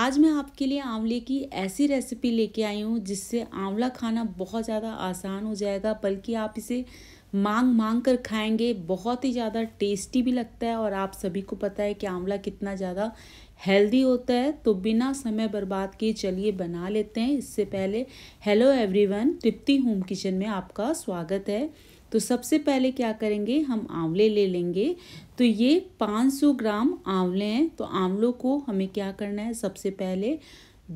आज मैं आपके लिए आंवले की ऐसी रेसिपी लेके आई हूँ जिससे आंवला खाना बहुत ज़्यादा आसान हो जाएगा बल्कि आप इसे मांग मांग कर खाएंगे बहुत ही ज़्यादा टेस्टी भी लगता है और आप सभी को पता है कि आंवला कितना ज़्यादा हेल्दी होता है तो बिना समय बर्बाद किए चलिए बना लेते हैं इससे पहले hello everyone Tripti home kitchen में आपका स्वागत है तो सबसे पहले क्या करेंगे हम आंवले ले लेंगे तो ये 500 ग्राम आंवले हैं तो आंवलों को हमें क्या करना है सबसे पहले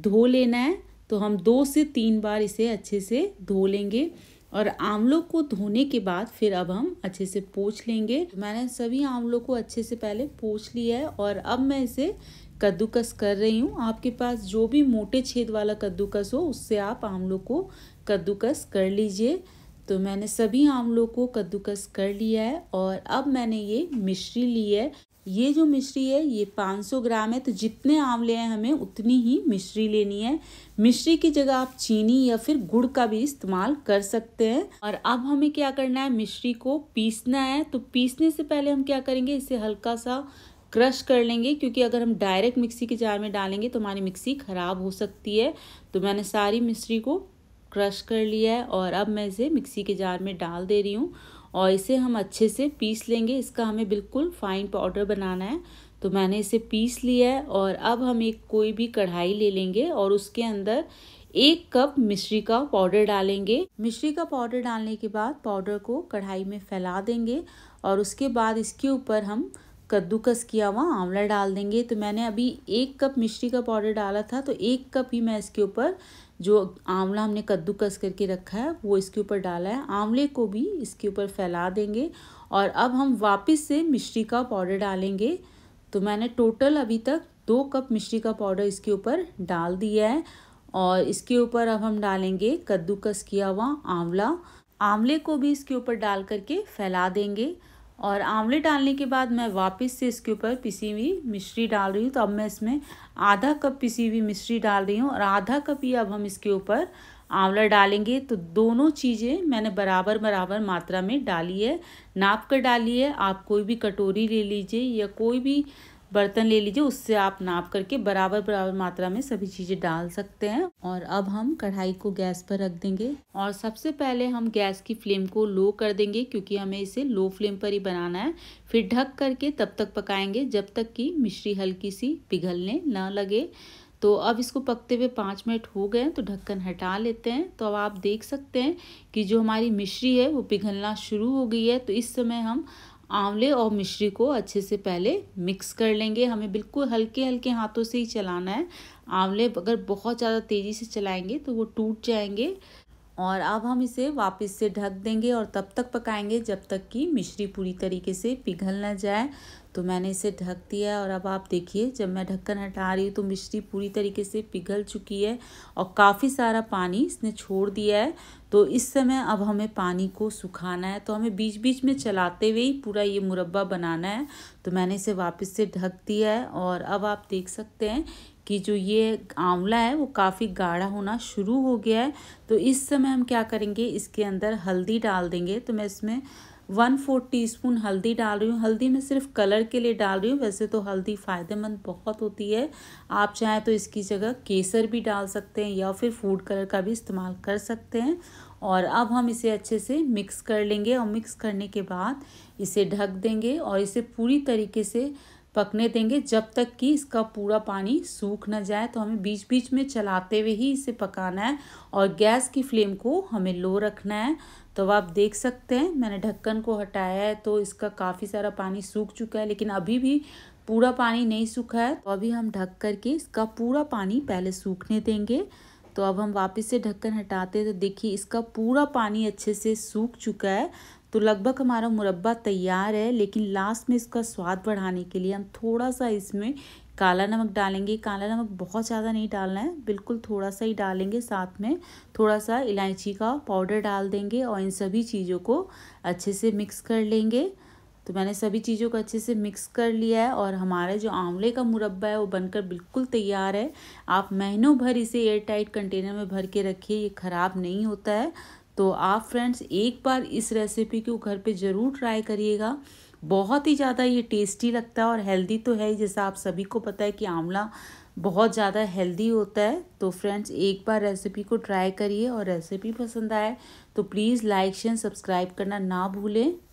धो लेना है तो हम दो से तीन बार इसे अच्छे से धो लेंगे और आंवलों को धोने के बाद फिर अब हम अच्छे से पोछ लेंगे मैंने सभी आंवलों को अच्छे से पहले पोछ लिया है और अब मैं इसे कद्दूकस कर रही हूँ आपके पास जो भी मोटे छेद वाला कद्दूकस हो उससे आप आंवलों को कद्दूकस कर लीजिए तो मैंने सभी आंवलों को कद्दूकस कर लिया है और अब मैंने ये मिश्री ली है ये जो मिश्री है ये 500 ग्राम है तो जितने आंवले हैं हमें उतनी ही मिश्री लेनी है मिश्री की जगह आप चीनी या फिर गुड़ का भी इस्तेमाल कर सकते हैं और अब हमें क्या करना है मिश्री को पीसना है तो पीसने से पहले हम क्या करेंगे इसे हल्का सा क्रश कर लेंगे क्योंकि अगर हम डायरेक्ट मिक्सी के जार में डालेंगे तो हमारी मिक्सी ख़राब हो सकती है तो मैंने सारी मिश्री को क्रश कर लिया है और अब मैं इसे मिक्सी के जार में डाल दे रही हूँ और इसे हम अच्छे से पीस लेंगे इसका हमें बिल्कुल फाइन पाउडर बनाना है तो मैंने इसे पीस लिया है और अब हम एक कोई भी कढ़ाई ले लेंगे और उसके अंदर एक कप मिश्री का पाउडर डालेंगे मिश्री का पाउडर डालने के बाद पाउडर को कढ़ाई में फैला देंगे और उसके बाद इसके ऊपर हम कद्दूकस किया हुआ आंवला डाल देंगे तो मैंने अभी एक कप मिश्री का पाउडर डाला था तो एक कप ही मैं इसके ऊपर जो आंवला हमने कद्दूकस करके रखा है वो इसके ऊपर डाला है आंवले को भी इसके ऊपर फैला देंगे और अब हम वापस से मिश्री का पाउडर डालेंगे तो मैंने टोटल अभी तक दो कप मिश्री का पाउडर इसके ऊपर डाल दिया है और इसके ऊपर अब हम डालेंगे कद्दूकस किया हुआ आंवला आंवले को भी इसके ऊपर डाल करके फैला देंगे और आंवले डालने के बाद मैं वापस से इसके ऊपर पिसी हुई मिश्री डाल रही हूँ तो अब मैं इसमें आधा कप पिसी हुई मिश्री डाल रही हूँ और आधा कप ही अब हम इसके ऊपर आंवला डालेंगे तो दोनों चीज़ें मैंने बराबर बराबर मात्रा में डाली है नाप कर डाली है आप कोई भी कटोरी ले लीजिए या कोई भी बर्तन ले लीजिए उससे आप नाप करके बराबर बराबर मात्रा में सभी चीज़ें डाल सकते हैं और अब हम कढ़ाई को गैस पर रख देंगे और सबसे पहले हम गैस की फ्लेम को लो कर देंगे क्योंकि हमें इसे लो फ्लेम पर ही बनाना है फिर ढक करके तब तक पकाएंगे जब तक कि मिश्री हल्की सी पिघलने ना लगे तो अब इसको पकते हुए पाँच मिनट हो गए तो ढक्कन हटा लेते हैं तो अब आप देख सकते हैं कि जो हमारी मिश्री है वो पिघलना शुरू हो गई है तो इस समय हम आंवले और मिश्री को अच्छे से पहले मिक्स कर लेंगे हमें बिल्कुल हल्के हल्के हाथों से ही चलाना है आंवले अगर बहुत ज़्यादा तेज़ी से चलाएंगे तो वो टूट जाएंगे और अब हम इसे वापस से ढक देंगे और तब तक पकाएंगे जब तक कि मिश्री पूरी तरीके से पिघल ना जाए तो मैंने इसे ढक दिया है और अब आप देखिए जब मैं ढक्कन हटा रही हूँ तो मिश्री पूरी तरीके से पिघल चुकी है और काफ़ी सारा पानी इसने छोड़ दिया है तो इस समय अब हमें पानी को सुखाना है तो हमें बीच बीच में चलाते हुए ही पूरा ये मुरब्बा बनाना है तो मैंने इसे वापस से ढक दिया है और अब आप देख सकते हैं कि जो ये आंवला है वो काफ़ी गाढ़ा होना शुरू हो गया है तो इस समय हम क्या करेंगे इसके अंदर हल्दी डाल देंगे तो मैं इसमें वन फोर टी स्पून हल्दी डाल रही हूँ हल्दी मैं सिर्फ कलर के लिए डाल रही हूँ वैसे तो हल्दी फ़ायदेमंद बहुत होती है आप चाहें तो इसकी जगह केसर भी डाल सकते हैं या फिर फूड कलर का भी इस्तेमाल कर सकते हैं और अब हम इसे अच्छे से मिक्स कर लेंगे और मिक्स करने के बाद इसे ढक देंगे और इसे पूरी तरीके से पकने देंगे जब तक कि इसका पूरा पानी सूख ना जाए तो हमें बीच बीच में चलाते हुए ही इसे पकाना है और गैस की फ्लेम को हमें लो रखना है तो आप देख सकते हैं मैंने ढक्कन को हटाया है तो इसका काफ़ी सारा पानी सूख चुका है लेकिन अभी भी पूरा पानी नहीं सूखा है तो अभी हम ढक करके इसका पूरा पानी पहले सूखने देंगे तो अब हम वापस से ढक्कन हटाते हैं तो देखिए इसका पूरा पानी अच्छे से सूख चुका है तो लगभग हमारा मुरब्बा तैयार है लेकिन लास्ट में इसका स्वाद बढ़ाने के लिए हम थोड़ा सा इसमें काला नमक डालेंगे काला नमक बहुत ज़्यादा नहीं डालना है बिल्कुल थोड़ा सा ही डालेंगे साथ में थोड़ा सा इलायची का पाउडर डाल देंगे और इन सभी चीज़ों को अच्छे से मिक्स कर लेंगे तो मैंने सभी चीज़ों को अच्छे से मिक्स कर लिया है और हमारा जो आंवले का मुरब्बा है वो बनकर बिल्कुल तैयार है आप महीनों भर इसे एयर टाइट कंटेनर में भर के रखिए ये ख़राब नहीं होता है तो आप फ्रेंड्स एक बार इस रेसिपी को घर पे ज़रूर ट्राई करिएगा बहुत ही ज़्यादा ये टेस्टी लगता है और हेल्दी तो है जैसा आप सभी को पता है कि आंवला बहुत ज़्यादा हेल्दी होता है तो फ्रेंड्स एक बार रेसिपी को ट्राई करिए और रेसिपी पसंद आए तो प्लीज़ लाइक शेयर सब्सक्राइब करना ना भूलें